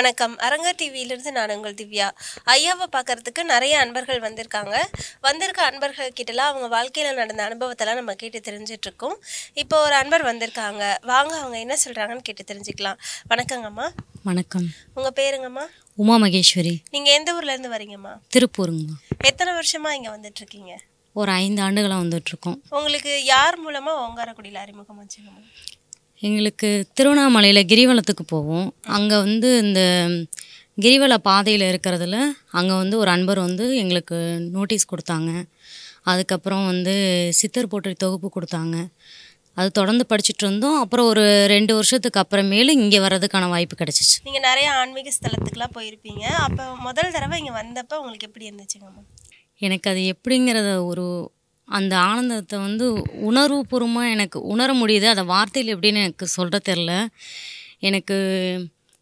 வணக்கம் அரங்க டிவியிலிருந்து நான் உங்கள் திவ்யா ஐயாவை பார்க்குறதுக்கு நிறைய அன்பர்கள் வந்திருக்காங்க வந்திருக்க அன்பர்கள் கிட்டலாம் அவங்க வாழ்க்கையில் நடந்த அனுபவத்தெல்லாம் நம்ம கேட்டு தெரிஞ்சிட்ருக்கோம் இப்போ ஒரு அன்பர் வந்திருக்காங்க வாங்க அவங்க என்ன சொல்கிறாங்கன்னு கேட்டு தெரிஞ்சுக்கலாம் வணக்கங்கம்மா வணக்கம் உங்கள் பேருங்கம்மா உமா மகேஸ்வரி நீங்கள் எந்த ஊர்லேருந்து வரீங்கம்மா திருப்பூருங்கம்மா எத்தனை வருஷமாக இங்கே வந்துட்டுருக்கீங்க ஒரு ஐந்து ஆண்டுகளாக வந்துட்டுருக்கோம் உங்களுக்கு யார் மூலமாக ஓங்காரக்குடியில் வச்சுக்கோங்க எங்களுக்கு திருவண்ணாமலையில் கிரிவலத்துக்கு போவோம் அங்கே வந்து இந்த கிரிவல பாதையில் இருக்கிறதுல அங்கே வந்து ஒரு அன்பர் வந்து எங்களுக்கு நோட்டீஸ் கொடுத்தாங்க அதுக்கப்புறம் வந்து சித்தர் போட்டி தொகுப்பு கொடுத்தாங்க அது தொடர்ந்து படிச்சுட்டு இருந்தோம் அப்புறம் ஒரு ரெண்டு வருஷத்துக்கு அப்புறமேலும் இங்கே வர்றதுக்கான வாய்ப்பு கிடச்சிச்சு நீங்கள் நிறைய ஆன்மீக ஸ்தலத்துக்குலாம் போயிருப்பீங்க அப்போ முதல் தடவை இங்கே வந்தப்போ உங்களுக்கு எப்படி இருந்துச்சுங்கம்மா எனக்கு அது எப்படிங்கிறத ஒரு அந்த ஆனந்தத்தை வந்து உணர்வுபூர்வமாக எனக்கு உணர முடியுது அதை வார்த்தையில் எப்படின்னு எனக்கு சொல்கிற தெரில எனக்கு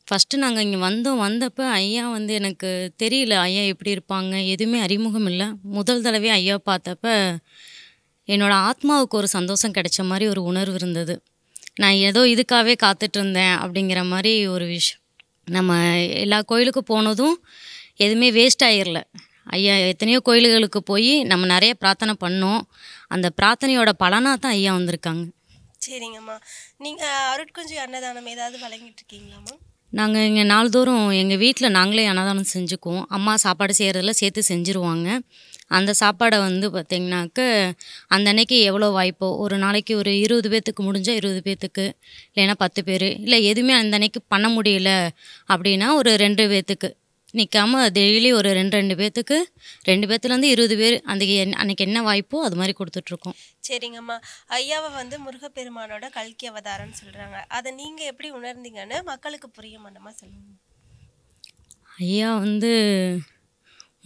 ஃபஸ்ட்டு நாங்கள் இங்கே வந்தோம் வந்தப்போ ஐயா வந்து எனக்கு தெரியல ஐயா எப்படி இருப்பாங்க எதுவுமே அறிமுகம் இல்லை முதல் தடவை ஐயா பார்த்தப்ப என்னோடய ஆத்மாவுக்கு ஒரு சந்தோஷம் கிடைச்ச மாதிரி ஒரு உணர்வு இருந்தது நான் ஏதோ இதுக்காகவே காத்துட்டு இருந்தேன் அப்படிங்கிற மாதிரி ஒரு விஷயம் நம்ம எல்லா கோயிலுக்கும் போனதும் எதுவுமே வேஸ்ட் ஆகிடல ஐயா எத்தனையோ கோயில்களுக்கு போய் நம்ம நிறைய பிரார்த்தனை பண்ணோம் அந்த பிரார்த்தனையோட பலனாக தான் ஐயா வந்திருக்காங்க சரிங்கம்மா நீங்கள் அருட்குஞ்சி அன்னதானம் ஏதாவது வழங்கிட்டு இருக்கீங்களாம்மா நாங்கள் இங்கே நாள்தோறும் எங்கள் வீட்டில் நாங்களே அன்னதானம் செஞ்சுக்குவோம் அம்மா சாப்பாடு செய்கிறதுல சேர்த்து செஞ்சுருவாங்க அந்த சாப்பாடை வந்து பார்த்திங்கனாக்க அந்த அன்னைக்கு எவ்வளோ வாய்ப்போ ஒரு நாளைக்கு ஒரு இருபது பேர்த்துக்கு முடிஞ்சால் இருபது பேர்த்துக்கு இல்லைன்னா பத்து பேர் இல்லை எதுவுமே அந்த அன்னைக்கு பண்ண முடியல அப்படின்னா ஒரு ரெண்டு பேர்த்துக்கு நிற்காம டெய்லி ஒரு ரெண்டு ரெண்டு பேர்த்துக்கு ரெண்டு பேர்த்துலேருந்து இருபது பேர் அந்த அன்னைக்கு என்ன வாய்ப்போ அது மாதிரி கொடுத்துட்ருக்கோம் சரிங்கம்மா ஐயாவை வந்து முருகப்பெருமானோட கல்கி அவதாரம்னு சொல்கிறாங்க அதை நீங்கள் எப்படி உணர்ந்தீங்கன்னு மக்களுக்கு புரிய மாட்டோமா சொல்லுங்கள் ஐயா வந்து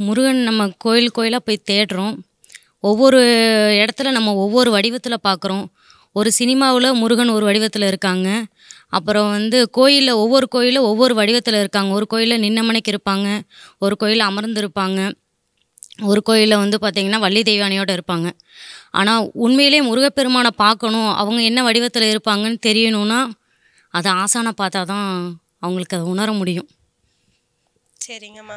முருகன் நம்ம கோயில் கோயிலாக போய் தேடுறோம் ஒவ்வொரு இடத்துல நம்ம ஒவ்வொரு வடிவத்தில் பார்க்குறோம் ஒரு சினிமாவில் முருகன் ஒரு வடிவத்தில் இருக்காங்க அப்புறம் வந்து கோயிலில் ஒவ்வொரு கோயிலில் ஒவ்வொரு வடிவத்தில் இருக்காங்க ஒரு கோயிலில் நின்னமனைக்கு இருப்பாங்க ஒரு கோயிலில் அமர்ந்து இருப்பாங்க ஒரு கோயிலில் வந்து பார்த்திங்கன்னா வள்ளி தெய்வானையோடு இருப்பாங்க ஆனால் உண்மையிலே முருகப்பெருமானை பார்க்கணும் அவங்க என்ன வடிவத்தில் இருப்பாங்கன்னு தெரியணும்னா அதை ஆசானை பார்த்தா தான் அவங்களுக்கு அதை உணர முடியும் சரிங்கம்மா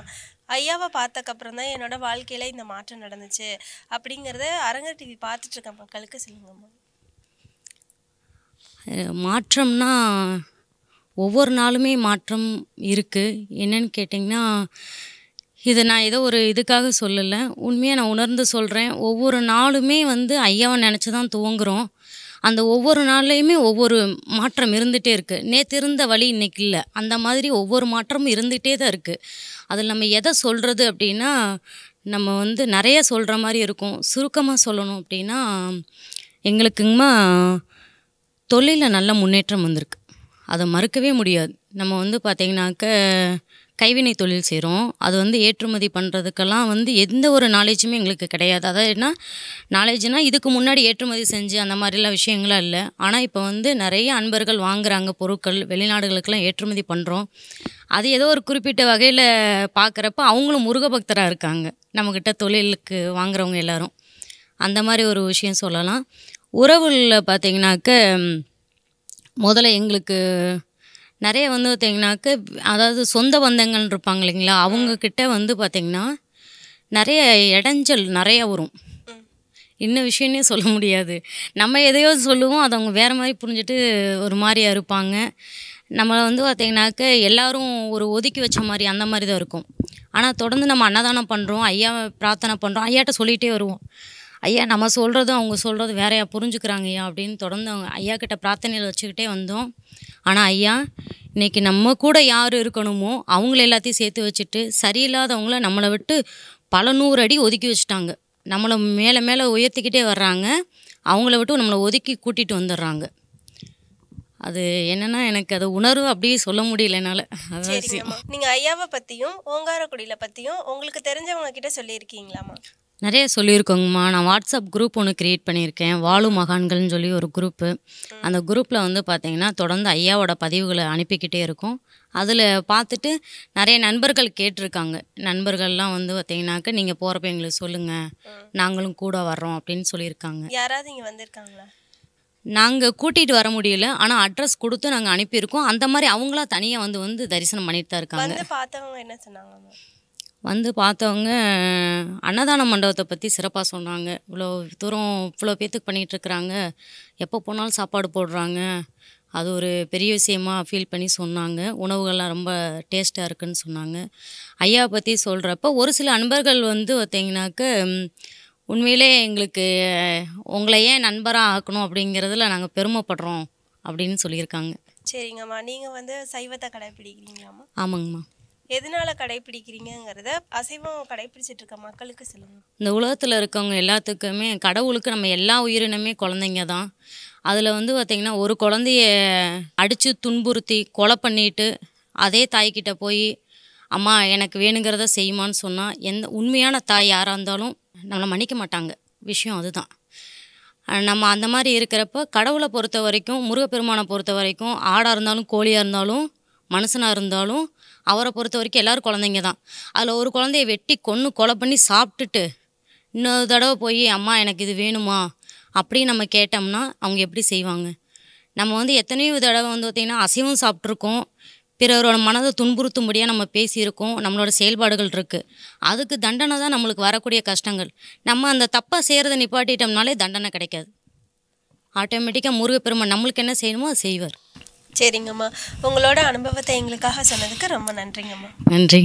ஐயாவை பார்த்தக்கப்புறம் தான் என்னோடய வாழ்க்கையில் இந்த மாற்றம் நடந்துச்சு அப்படிங்கிறத அரங்க டிவி பார்த்துட்ருக்க மக்களுக்கு சொல்லுங்கம்மா மாற்றம்னா ஒவ்வொரு நாளுமே மாற்றம் இருக்குது என்னன்னு கேட்டிங்கன்னா இதை நான் ஏதோ ஒரு இதுக்காக சொல்லலை உண்மையாக நான் உணர்ந்து சொல்கிறேன் ஒவ்வொரு நாளுமே வந்து ஐயாவை நினச்சி தான் துவங்குறோம் அந்த ஒவ்வொரு நாள்லையுமே ஒவ்வொரு மாற்றம் இருந்துகிட்டே இருக்குது நேற்று இருந்த வழி இன்னைக்கு இல்லை அந்த மாதிரி ஒவ்வொரு மாற்றமும் இருந்துகிட்டே தான் இருக்குது அதில் நம்ம எதை சொல்கிறது அப்படின்னா நம்ம வந்து நிறைய சொல்கிற மாதிரி இருக்கும் சுருக்கமாக சொல்லணும் அப்படின்னா எங்களுக்குங்கம்மா தொழிலில் நல்ல முன்னேற்றம் வந்திருக்கு அதை மறுக்கவே முடியாது நம்ம வந்து பார்த்திங்கனாக்க கைவினை தொழில் செய்கிறோம் அது வந்து ஏற்றுமதி பண்ணுறதுக்கெல்லாம் வந்து எந்த ஒரு நாலேஜுமே எங்களுக்கு கிடையாது அதாவது என்ன நாலேஜ்னால் இதுக்கு முன்னாடி ஏற்றுமதி செஞ்சு அந்த மாதிரிலாம் விஷயங்களாம் இல்லை ஆனால் இப்போ வந்து நிறைய அன்பர்கள் வாங்குகிறாங்க பொருட்கள் வெளிநாடுகளுக்கெல்லாம் ஏற்றுமதி பண்ணுறோம் அது ஏதோ ஒரு குறிப்பிட்ட வகையில் பார்க்குறப்ப அவங்களும் முருகபக்தராக இருக்காங்க நம்மக்கிட்ட தொழிலுக்கு வாங்குறவங்க எல்லோரும் அந்த மாதிரி ஒரு விஷயம் சொல்லலாம் உறவுகளில் பார்த்திங்கனாக்க முதல்ல எங்களுக்கு நிறைய வந்து பார்த்திங்கனாக்க அதாவது சொந்த பந்தங்கள் இருப்பாங்க இல்லைங்களா அவங்கக்கிட்ட வந்து பார்த்திங்கன்னா நிறைய இடைஞ்சல் நிறையா வரும் இன்னும் விஷயன்னே சொல்ல முடியாது நம்ம எதையோ சொல்லுவோம் அதை அவங்க வேறு மாதிரி புரிஞ்சுட்டு ஒரு மாதிரியாக இருப்பாங்க நம்மளை வந்து பார்த்திங்கனாக்க எல்லோரும் ஒரு ஒதுக்கி வச்ச மாதிரி அந்த மாதிரி தான் இருக்கும் ஆனால் தொடர்ந்து நம்ம அன்னதானம் பண்ணுறோம் ஐயா பிரார்த்தனை பண்ணுறோம் ஐயாட்ட சொல்லிகிட்டே வருவோம் ஐயா நம்ம சொல்கிறதும் அவங்க சொல்கிறது வேறையா புரிஞ்சுக்கிறாங்க ஐயா அப்படின்னு தொடர்ந்து அவங்க ஐயா கிட்ட பிரார்த்தனையில் வச்சுக்கிட்டே வந்தோம் ஆனால் ஐயா இன்றைக்கி நம்ம கூட யார் இருக்கணுமோ அவங்கள எல்லாத்தையும் சேர்த்து வச்சுட்டு சரியில்லாதவங்கள நம்மளை விட்டு பல நூறு அடி ஒதுக்கி வச்சுட்டாங்க நம்மளை மேலே மேலே உயர்த்திக்கிட்டே வர்றாங்க அவங்கள விட்டு நம்மளை ஒதுக்கி கூட்டிகிட்டு வந்துடுறாங்க அது என்னன்னா எனக்கு அது உணர்வு அப்படியே சொல்ல முடியல என்னால் நீங்கள் ஐயாவை பற்றியும் ஓங்காரக்குடியில் பற்றியும் உங்களுக்கு தெரிஞ்சவங்க கிட்ட சொல்லியிருக்கீங்களாமா நிறைய சொல்லியிருக்கோங்கம்மா நான் வாட்ஸ்அப் குரூப் ஒன்று க்ரியேட் பண்ணியிருக்கேன் வாழு மகான்கள்னு சொல்லி ஒரு குரூப்பு அந்த குரூப்பில் வந்து பார்த்திங்கன்னா தொடர்ந்து ஐயாவோட பதிவுகளை அனுப்பிக்கிட்டே இருக்கும் அதில் பார்த்துட்டு நிறைய நண்பர்கள் கேட்டிருக்காங்க நண்பர்கள்லாம் வந்து பார்த்தீங்கன்னாக்க நீங்கள் போகிறப்ப எங்களுக்கு சொல்லுங்கள் நாங்களும் கூட வர்றோம் அப்படின்னு சொல்லியிருக்காங்க யாராவது இங்கே வந்திருக்காங்களா நாங்கள் கூட்டிகிட்டு வர முடியல ஆனால் அட்ரஸ் கொடுத்து நாங்கள் அனுப்பியிருக்கோம் அந்த மாதிரி அவங்களா தனியாக வந்து வந்து தரிசனம் பண்ணிட்டு தான் இருக்காங்க என்ன சொன்னாங்க வந்து பார்த்தவங்க அன்னதான மண்டபத்தை பற்றி சிறப்பாக சொன்னாங்க இவ்வளோ தூரம் இவ்வளோ பேத்துக்கு பண்ணிகிட்ருக்குறாங்க எப்போ போனாலும் சாப்பாடு போடுறாங்க அது ஒரு பெரிய விஷயமா ஃபீல் பண்ணி சொன்னாங்க உணவுகள்லாம் ரொம்ப டேஸ்ட்டாக இருக்குன்னு சொன்னாங்க ஐயா பற்றி சொல்கிறப்ப ஒரு சில அன்பர்கள் வந்து பார்த்திங்கனாக்க உண்மையிலே எங்களுக்கு உங்களை ஏன் நண்பராக ஆக்கணும் அப்படிங்கிறதுல நாங்கள் பெருமைப்படுறோம் அப்படின்னு சொல்லியிருக்காங்க சரிங்கம்மா நீங்கள் வந்து சைவத்தை கடைப்பிடிக்கிறீங்களாம்மா ஆமாங்கம்மா எதனால கடைபிடிக்கிறீங்கிறத அசைவம் கடைபிடிச்சிட்டு இருக்க மக்களுக்கு சொல்லுங்க இந்த உலகத்தில் இருக்கவங்க எல்லாத்துக்குமே கடவுளுக்கு நம்ம எல்லா உயிரினமே குழந்தைங்க தான் அதில் வந்து பார்த்திங்கன்னா ஒரு குழந்தைய அடித்து துன்புறுத்தி கொலை பண்ணிட்டு அதே தாய்கிட்ட போய் அம்மா எனக்கு வேணுங்கிறத செய்யுமான்னு சொன்னால் எந்த உண்மையான தாய் யாராக இருந்தாலும் நம்மளை மன்னிக்க மாட்டாங்க விஷயம் அதுதான் நம்ம அந்த மாதிரி இருக்கிறப்ப கடவுளை பொறுத்த வரைக்கும் முருகப்பெருமானை பொறுத்த வரைக்கும் ஆடாக இருந்தாலும் கோழியாக இருந்தாலும் மனுஷனாக இருந்தாலும் அவரை பொறுத்த வரைக்கும் எல்லோரும் குழந்தைங்க தான் அதில் ஒரு குழந்தைய வெட்டி கொன்று கொலை பண்ணி சாப்பிட்டுட்டு இன்னொரு தடவை போய் அம்மா எனக்கு இது வேணுமா அப்படின்னு நம்ம கேட்டோம்னா அவங்க எப்படி செய்வாங்க நம்ம வந்து எத்தனையோ தடவை வந்து பார்த்திங்கன்னா அசைவம் சாப்பிட்ருக்கோம் பிறரோட மனதை துன்புறுத்தும்படியாக நம்ம பேசியிருக்கோம் நம்மளோட செயல்பாடுகள் இருக்குது அதுக்கு தண்டனை தான் நம்மளுக்கு வரக்கூடிய கஷ்டங்கள் நம்ம அந்த தப்பாக செய்கிறத நிப்பாட்டிட்டோம்னாலே தண்டனை கிடைக்காது ஆட்டோமேட்டிக்காக முருகப்பெருமை நம்மளுக்கு என்ன செய்யணுமோ அது செய்வார் சரிங்கம்மா உங்களோட அனுபவத்தை எங்களுக்காக சொன்னதுக்கு ரொம்ப நன்றிங்கம்மா நன்றி